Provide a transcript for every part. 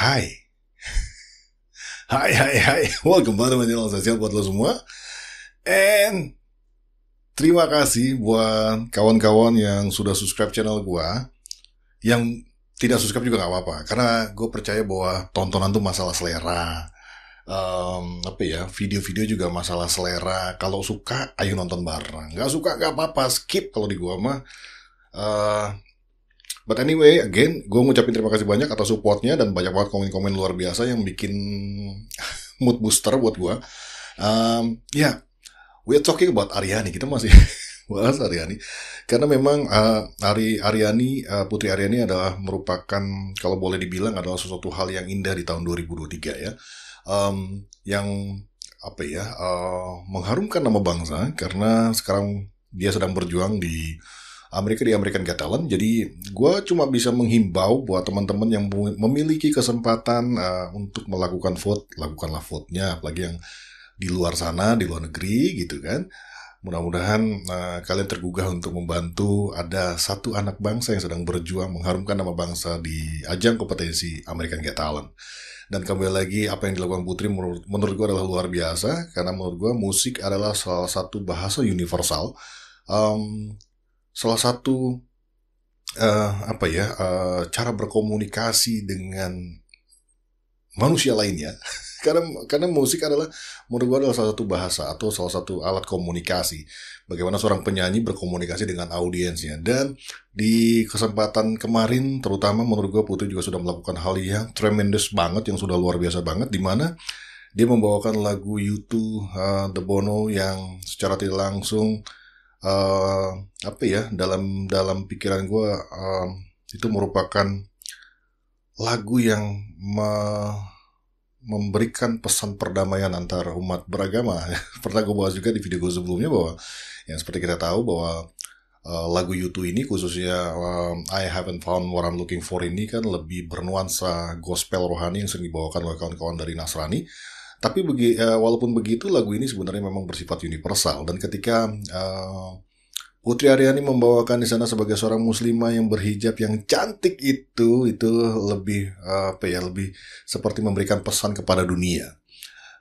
Hi. Hi, hi, hi. Welcome to my channel sosial buat lo semua. And terima kasih buat kawan-kawan yang sudah subscribe channel gua. Yang tidak subscribe juga nggak apa-apa. Karena gue percaya bahwa tontonan tuh masalah selera. Um, apa ya, video-video juga masalah selera. Kalau suka, ayo nonton bareng. Nggak suka, nggak apa-apa. Skip kalau di gua mah. Uh, But anyway, again, gue ngucapin terima kasih banyak atas supportnya dan banyak banget komen-komen luar biasa yang bikin mood booster buat gue. Um, ya, yeah, we're talking about Ariani. Kita masih bahas Ariani karena memang uh, Ari Ariani uh, Putri Ariani adalah merupakan kalau boleh dibilang adalah sesuatu hal yang indah di tahun 2023 ya. Um, yang apa ya uh, mengharumkan nama bangsa karena sekarang dia sedang berjuang di Amerika di American Got Talent. Jadi gue cuma bisa menghimbau buat teman-teman yang memiliki kesempatan uh, untuk melakukan vote, lakukanlah vote-nya. Apalagi yang di luar sana, di luar negeri gitu kan. Mudah-mudahan uh, kalian tergugah untuk membantu ada satu anak bangsa yang sedang berjuang mengharumkan nama bangsa di ajang kompetensi American Got Talent dan kembali lagi apa yang dilakukan Putri menurut, menurut gue adalah luar biasa karena menurut gue musik adalah salah satu bahasa universal um, salah satu uh, apa ya uh, cara berkomunikasi dengan manusia lainnya karena karena musik adalah menurut gua adalah salah satu bahasa atau salah satu alat komunikasi bagaimana seorang penyanyi berkomunikasi dengan audiensnya dan di kesempatan kemarin terutama menurut gua Putri juga sudah melakukan hal yang tremendous banget yang sudah luar biasa banget di mana dia membawakan lagu YouTube uh, The Bono yang secara tidak langsung uh, apa ya dalam dalam pikiran gue uh, itu merupakan lagu yang me memberikan pesan perdamaian antar umat beragama. Pernah gue bahas juga di video gue sebelumnya bahwa yang seperti kita tahu bahwa uh, lagu YouTube ini khususnya um, I Haven't Found What I'm Looking For ini kan lebih bernuansa gospel rohani yang sering dibawakan oleh kawan-kawan dari Nasrani tapi begi, uh, walaupun begitu lagu ini sebenarnya memang bersifat universal dan ketika uh, Putri Ariani membawakan di sana sebagai seorang muslimah yang berhijab yang cantik itu itu lebih uh, apa ya lebih seperti memberikan pesan kepada dunia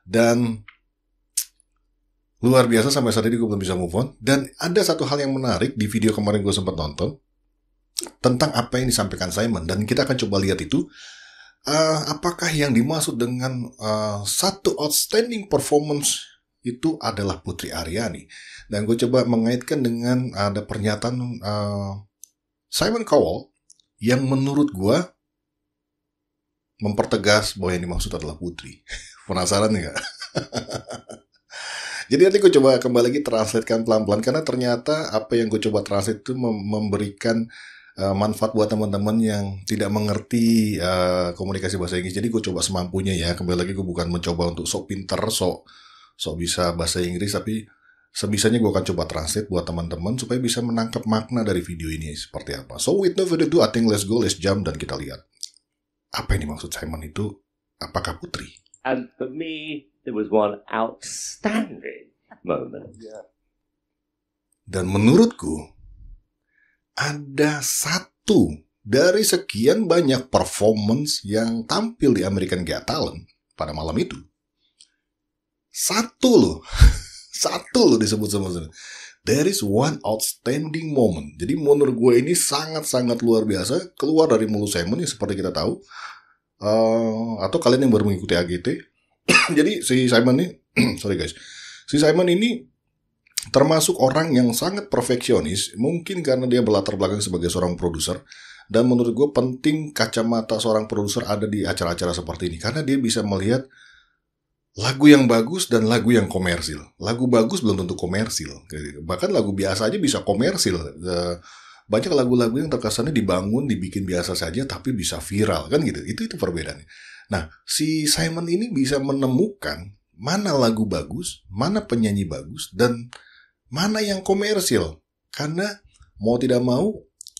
dan luar biasa sampai saat ini gue belum bisa move on dan ada satu hal yang menarik di video kemarin gue sempat nonton tentang apa yang disampaikan Simon dan kita akan coba lihat itu uh, apakah yang dimaksud dengan uh, satu outstanding performance itu adalah Putri Aryani. Dan gue coba mengaitkan dengan ada pernyataan uh, Simon Cowell yang menurut gue mempertegas bahwa yang dimaksud adalah Putri. Penasaran nggak? Jadi nanti gue coba kembali lagi translatekan pelan-pelan karena ternyata apa yang gue coba translate itu memberikan Eh, manfaat buat teman-teman yang tidak mengerti uh, komunikasi bahasa Inggris. Jadi gue coba semampunya ya. Kembali lagi gue bukan mencoba untuk sok pinter, sok sok bisa bahasa Inggris, tapi sebisanya gue akan coba translate buat teman-teman supaya bisa menangkap makna dari video ini seperti apa. So with no further ado, I think let's go, let's jump dan kita lihat apa yang dimaksud Simon itu. Apakah putri? And for me, there was one outstanding moment. Dan menurutku, ada satu dari sekian banyak performance yang tampil di American Got Talent pada malam itu. Satu loh. satu loh disebut-sebut. There is one outstanding moment. Jadi menurut gue ini sangat-sangat luar biasa. Keluar dari mulut Simon yang seperti kita tahu. Uh, atau kalian yang baru mengikuti AGT. Jadi si Simon ini, sorry guys. Si Simon ini termasuk orang yang sangat perfeksionis, mungkin karena dia berlatar belakang sebagai seorang produser, dan menurut gue penting kacamata seorang produser ada di acara-acara seperti ini karena dia bisa melihat lagu yang bagus dan lagu yang komersil. Lagu bagus belum tentu komersil. Gitu. Bahkan lagu biasa aja bisa komersil. Eh, banyak lagu-lagu yang terkesannya dibangun, dibikin biasa saja tapi bisa viral kan gitu. Itu itu perbedaannya. Nah, si Simon ini bisa menemukan mana lagu bagus, mana penyanyi bagus dan mana yang komersil karena mau tidak mau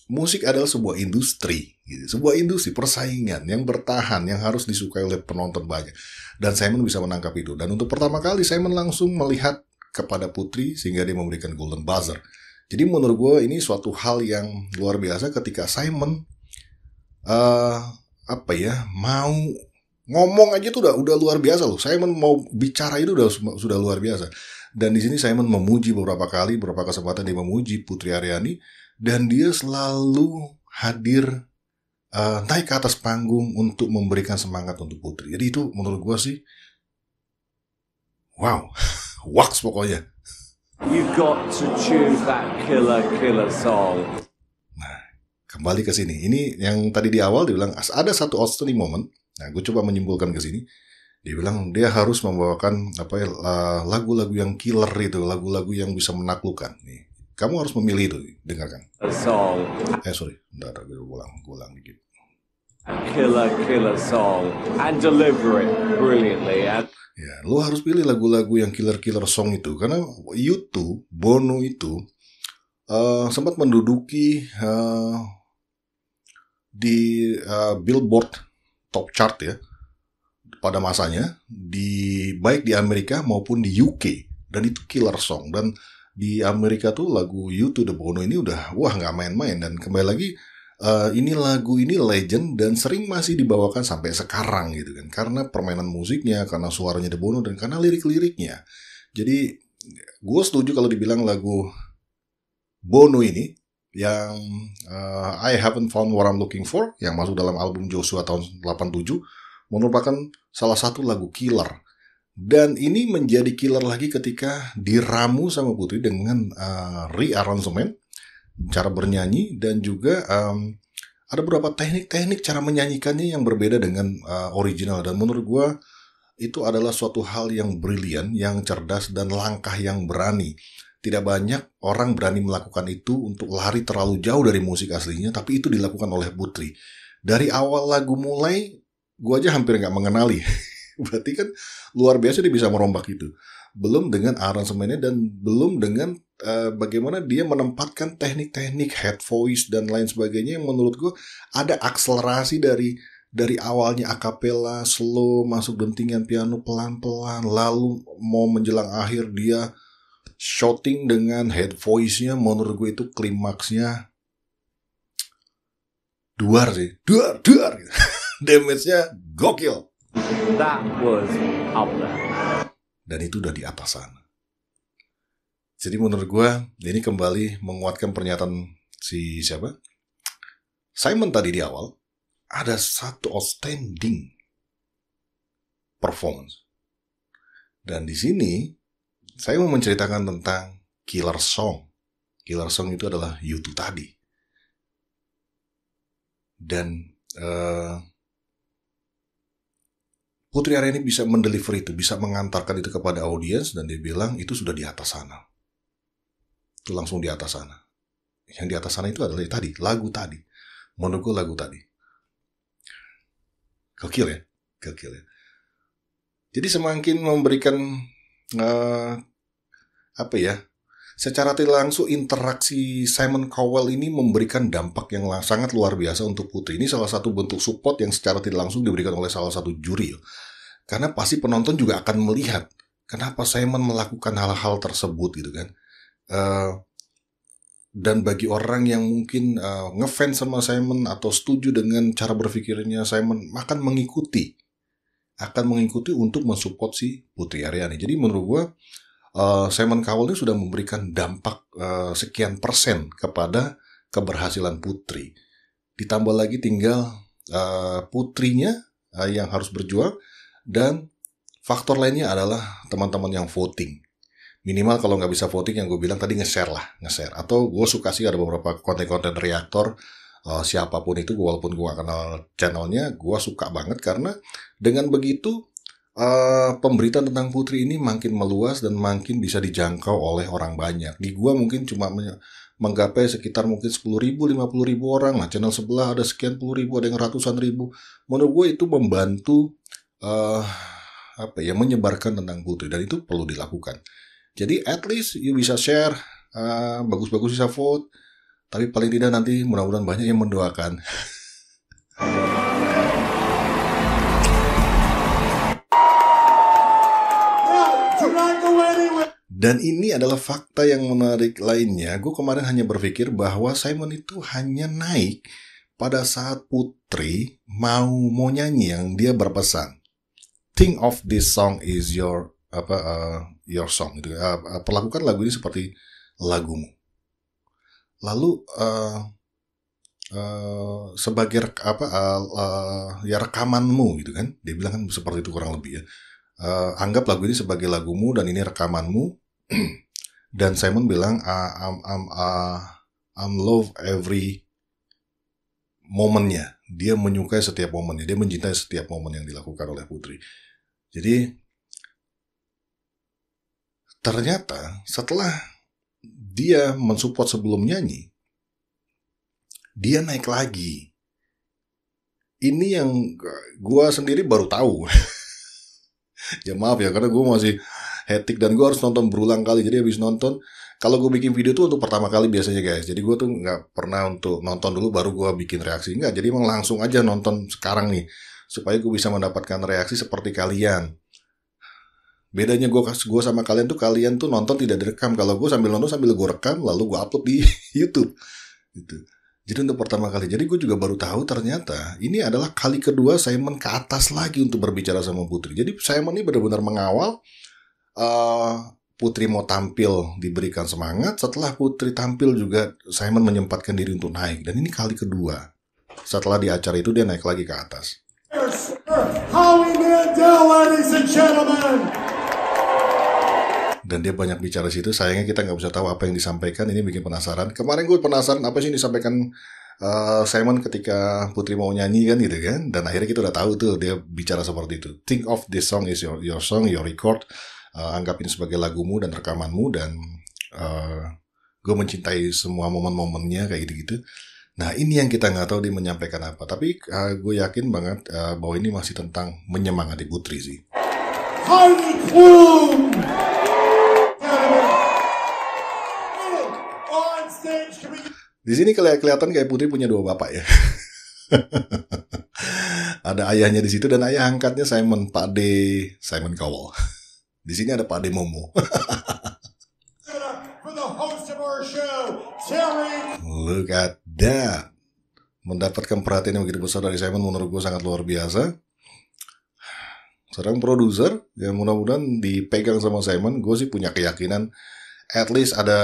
musik adalah sebuah industri gitu. sebuah industri persaingan yang bertahan yang harus disukai oleh penonton banyak dan Simon bisa menangkap itu dan untuk pertama kali Simon langsung melihat kepada Putri sehingga dia memberikan golden buzzer jadi menurut gue ini suatu hal yang luar biasa ketika Simon uh, apa ya mau ngomong aja tuh udah udah luar biasa loh Simon mau bicara itu udah sudah luar biasa dan di sini Simon memuji beberapa kali, beberapa kesempatan dia memuji Putri Aryani dan dia selalu hadir uh, naik ke atas panggung untuk memberikan semangat untuk Putri. Jadi itu menurut gue sih, wow, wax pokoknya. You got to choose that killer killer song. Nah, kembali ke sini. Ini yang tadi di awal dibilang ada satu outstanding moment. Nah, gue coba menyimpulkan ke sini dia bilang dia harus membawakan apa ya lagu-lagu yang killer itu, lagu-lagu yang bisa menaklukkan nih. Kamu harus memilih itu, dengarkan. A song. Eh sorry, ntar gue ulang, gue ulang dikit. A killer, killer song and deliver it brilliantly. at Ya, lo harus pilih lagu-lagu yang killer-killer song itu karena YouTube Bono itu uh, sempat menduduki uh, di uh, Billboard Top Chart ya pada masanya di baik di Amerika maupun di UK dan itu killer song dan di Amerika tuh lagu You to the Bono ini udah wah nggak main-main dan kembali lagi uh, ini lagu ini legend dan sering masih dibawakan sampai sekarang gitu kan karena permainan musiknya karena suaranya The Bono dan karena lirik-liriknya jadi gue setuju kalau dibilang lagu Bono ini yang uh, I haven't found what I'm looking for yang masuk dalam album Joshua tahun 87 merupakan salah satu lagu killer. Dan ini menjadi killer lagi ketika diramu sama Putri dengan uh, rearrangement, cara bernyanyi, dan juga um, ada beberapa teknik-teknik cara menyanyikannya yang berbeda dengan uh, original. Dan menurut gue itu adalah suatu hal yang brilian, yang cerdas, dan langkah yang berani. Tidak banyak orang berani melakukan itu untuk lari terlalu jauh dari musik aslinya, tapi itu dilakukan oleh Putri. Dari awal lagu mulai, gua aja hampir nggak mengenali. Berarti kan luar biasa dia bisa merombak itu. Belum dengan aransemennya dan belum dengan uh, bagaimana dia menempatkan teknik-teknik head voice dan lain sebagainya yang menurut gue ada akselerasi dari dari awalnya akapela slow masuk dentingan piano pelan-pelan lalu mau menjelang akhir dia shouting dengan head voice-nya menurut gue itu klimaksnya duar sih duar duar gitu. damage-nya gokil. That was up there. Dan itu udah di atas sana. Jadi menurut gue, ini kembali menguatkan pernyataan si siapa? Simon tadi di awal, ada satu outstanding performance. Dan di sini, saya mau menceritakan tentang killer song. Killer song itu adalah YouTube tadi. Dan uh, Putri Aryani bisa mendeliver itu, bisa mengantarkan itu kepada audiens dan dia bilang itu sudah di atas sana. Itu langsung di atas sana. Yang di atas sana itu adalah tadi, lagu tadi. Menurut lagu tadi. Gokil ya? Gokil ya. Jadi semakin memberikan uh, apa ya secara tidak langsung interaksi Simon Cowell ini memberikan dampak yang sangat luar biasa untuk Putri. Ini salah satu bentuk support yang secara tidak langsung diberikan oleh salah satu juri. Karena pasti penonton juga akan melihat kenapa Simon melakukan hal-hal tersebut gitu kan. Uh, dan bagi orang yang mungkin uh, ngefans sama Simon atau setuju dengan cara berpikirnya Simon akan mengikuti akan mengikuti untuk mensupport si Putri Ariani. Jadi menurut gua. Eh, Simon Cowell ini sudah memberikan dampak uh, sekian persen kepada keberhasilan Putri. Ditambah lagi tinggal uh, putrinya uh, yang harus berjuang dan faktor lainnya adalah teman-teman yang voting. Minimal kalau nggak bisa voting yang gue bilang tadi nge-share lah, nge-share. Atau gue suka sih ada beberapa konten-konten reaktor uh, siapapun itu, walaupun gue nggak kenal channelnya, gue suka banget karena dengan begitu uh, pemberitaan tentang putri ini makin meluas dan makin bisa dijangkau oleh orang banyak. Di gua mungkin cuma menggapai sekitar mungkin 10 ribu, 50 ribu orang lah. Channel sebelah ada sekian puluh ribu, ada yang ratusan ribu. Menurut gue itu membantu uh, apa ya menyebarkan tentang putri dan itu perlu dilakukan. Jadi at least you bisa share, uh, bagus-bagus bisa vote. Tapi paling tidak nanti mudah-mudahan banyak yang mendoakan. Dan ini adalah fakta yang menarik lainnya. Gue kemarin hanya berpikir bahwa Simon itu hanya naik pada saat Putri mau mau nyanyi yang dia berpesan. Think of this song is your apa uh, your song itu. Uh, eh, eh, perlakukan lagu ini seperti lagumu. Lalu uh, uh, sebagai apa uh, uh, ya rekamanmu gitu kan. Dia bilang kan seperti itu kurang lebih ya uh, anggap lagu ini sebagai lagumu dan ini rekamanmu Dan Simon bilang I, ah, I'm I'm uh, I'm love every momennya. Dia menyukai setiap momennya. Dia mencintai setiap momen yang dilakukan oleh Putri. Jadi ternyata setelah dia mensupport sebelum nyanyi, dia naik lagi. Ini yang gua sendiri baru tahu. ya maaf ya karena gua masih hectic dan gue harus nonton berulang kali jadi habis nonton kalau gue bikin video tuh untuk pertama kali biasanya guys jadi gue tuh nggak pernah untuk nonton dulu baru gue bikin reaksi nggak jadi emang langsung aja nonton sekarang nih supaya gue bisa mendapatkan reaksi seperti kalian bedanya gue gue sama kalian tuh kalian tuh nonton tidak direkam kalau gue sambil nonton sambil gue rekam lalu gue upload di YouTube gitu jadi untuk pertama kali jadi gue juga baru tahu ternyata ini adalah kali kedua Simon ke atas lagi untuk berbicara sama Putri jadi Simon ini benar-benar mengawal Eh, putri mau tampil diberikan semangat. Setelah Putri tampil juga Simon menyempatkan diri untuk naik. Dan ini kali kedua. Setelah di acara itu dia naik lagi ke atas. Dan dia banyak bicara situ. Sayangnya kita nggak bisa tahu apa yang disampaikan. Ini bikin penasaran. Kemarin gue penasaran apa sih yang disampaikan uh, Simon ketika Putri mau nyanyi kan gitu kan dan akhirnya kita udah tahu tuh dia bicara seperti itu think of this song is your your song your record uh, anggap ini sebagai lagumu dan rekamanmu dan uh, gue mencintai semua momen-momennya kayak gitu-gitu. Nah ini yang kita nggak tahu dia menyampaikan apa, tapi uh, gue yakin banget uh, bahwa ini masih tentang menyemangati putri sih. Di sini kelihatan kayak putri punya dua bapak ya. Ada ayahnya di situ dan ayah angkatnya Simon Pak D, Simon Cowell. Di sini ada Pak Momo. Look at that. Mendapatkan perhatian yang begitu besar dari Simon menurut gue sangat luar biasa. Seorang produser yang mudah-mudahan dipegang sama Simon, gue sih punya keyakinan at least ada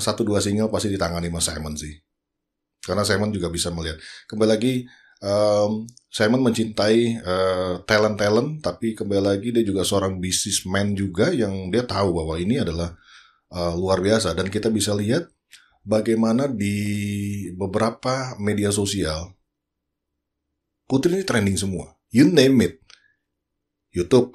satu dua single pasti ditangani sama Simon sih. Karena Simon juga bisa melihat. Kembali lagi, um, Simon mencintai eh, talent-talent, uh, tapi kembali lagi dia juga seorang businessman juga yang dia tahu bahwa ini adalah uh, luar biasa dan kita bisa lihat bagaimana di beberapa media sosial putri ini trending semua. You name it, YouTube,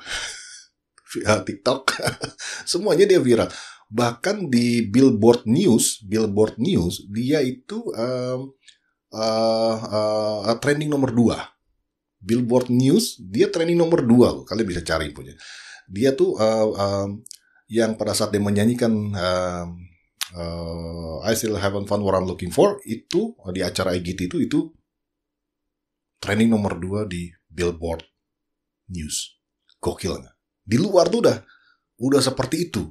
TikTok, semuanya dia viral. Bahkan di Billboard News, Billboard News dia itu uh, uh, uh, trending nomor dua Billboard News dia trending nomor dua loh kalian bisa cari punya dia tuh uh, uh, yang pada saat dia menyanyikan uh, uh, I Still Haven't Found What I'm Looking For itu uh, di acara IGT itu itu trending nomor dua di Billboard News Gokilnya. di luar tuh udah udah seperti itu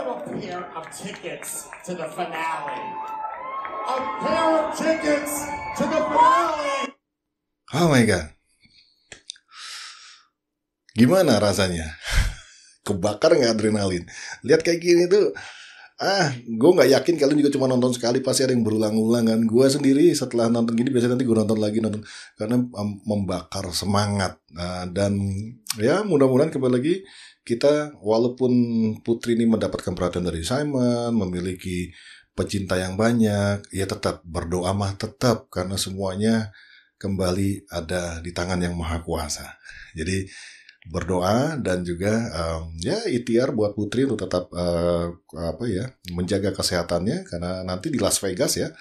them a pair of tickets to the finale. A pair of tickets to the finale. Oh my god. Gimana rasanya? Kebakar nggak adrenalin? Lihat kayak gini tuh, ah gue nggak yakin kalian juga cuma nonton sekali pasti ada yang berulang-ulang kan gue sendiri setelah nonton gini biasanya nanti gue nonton lagi nonton karena membakar semangat nah, dan ya mudah-mudahan kembali lagi kita walaupun Putri ini mendapatkan perhatian dari Simon, memiliki pecinta yang banyak, ya tetap berdoa mah tetap karena semuanya kembali ada di tangan yang maha kuasa. Jadi berdoa dan juga um, ya ikhtiar buat Putri untuk tetap uh, apa ya menjaga kesehatannya karena nanti di Las Vegas ya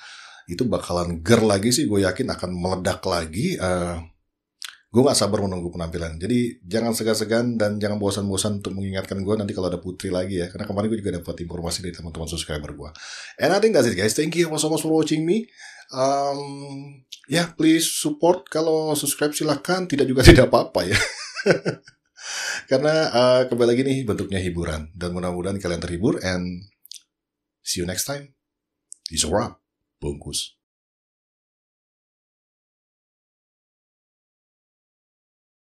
itu bakalan ger lagi sih gue yakin akan meledak lagi. Uh, gue gak sabar menunggu penampilan. Jadi jangan segan-segan dan jangan bosan-bosan untuk mengingatkan gue nanti kalau ada putri lagi ya. Karena kemarin gue juga dapat informasi dari teman-teman subscriber gue. And I think that's it guys. Thank you so much for watching me. Um, ya yeah, please support kalau subscribe silahkan. Tidak juga tidak apa-apa ya. Karena uh, kembali lagi nih bentuknya hiburan dan mudah-mudahan kalian terhibur and see you next time. It's a Bungkus.